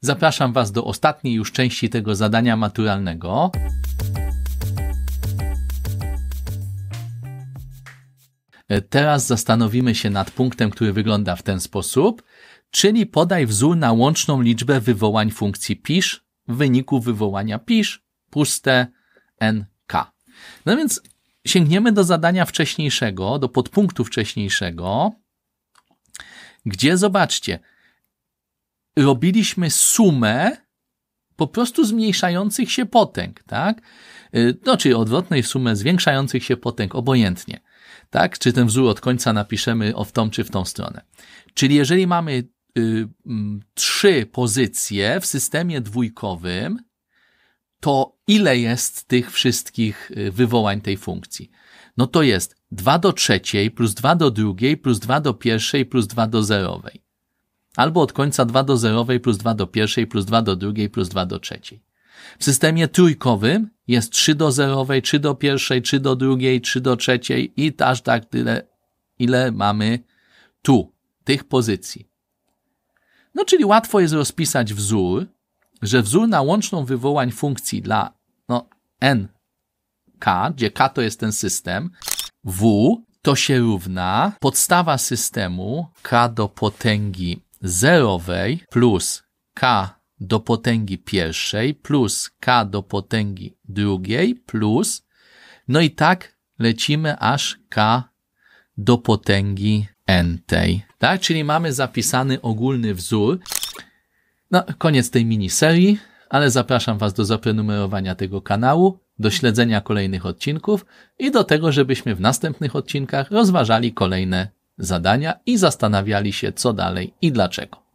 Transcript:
Zapraszam Was do ostatniej już części tego zadania maturalnego. E, teraz zastanowimy się nad punktem, który wygląda w ten sposób, czyli podaj wzór na łączną liczbę wywołań funkcji pisz w wyniku wywołania pisz puste nk. No więc sięgniemy do zadania wcześniejszego, do podpunktu wcześniejszego, gdzie zobaczcie, robiliśmy sumę po prostu zmniejszających się potęg, tak? Y, no, czyli odwrotnej sumę zwiększających się potęg, obojętnie, tak? Czy ten wzór od końca napiszemy w tą czy w tą stronę. Czyli jeżeli mamy y, mm, trzy pozycje w systemie dwójkowym, to ile jest tych wszystkich y, wywołań tej funkcji? No to jest 2 do trzeciej plus 2 do drugiej plus 2 do pierwszej plus 2 do zerowej. Albo od końca 2 do 0 plus 2 do 1 plus 2 do 2 plus 2 do 3. W systemie trójkowym jest 3 do 0, 3 do 1, 3 do 2, 3 do 3 i aż tak tyle, ile mamy tu, tych pozycji. No czyli łatwo jest rozpisać wzór, że wzór na łączną wywołań funkcji dla no, n k, gdzie k to jest ten system, w to się równa podstawa systemu k do potęgi zerowej plus k do potęgi pierwszej plus k do potęgi drugiej plus, no i tak lecimy aż k do potęgi n tej. Tak? Czyli mamy zapisany ogólny wzór. No, koniec tej miniserii, ale zapraszam Was do zaprenumerowania tego kanału, do śledzenia kolejnych odcinków i do tego, żebyśmy w następnych odcinkach rozważali kolejne zadania i zastanawiali się, co dalej i dlaczego.